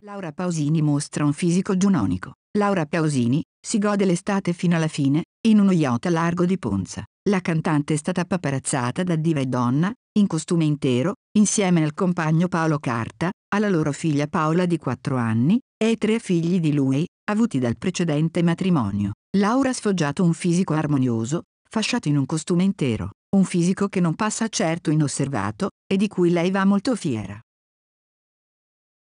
Laura Pausini mostra un fisico giunonico. Laura Pausini si gode l'estate fino alla fine, in uno yacht a largo di Ponza. La cantante è stata paparazzata da diva e donna, in costume intero, insieme al compagno Paolo Carta, alla loro figlia Paola di 4 anni, e ai tre figli di lui, avuti dal precedente matrimonio. Laura ha sfoggiato un fisico armonioso, fasciato in un costume intero un fisico che non passa certo inosservato e di cui lei va molto fiera.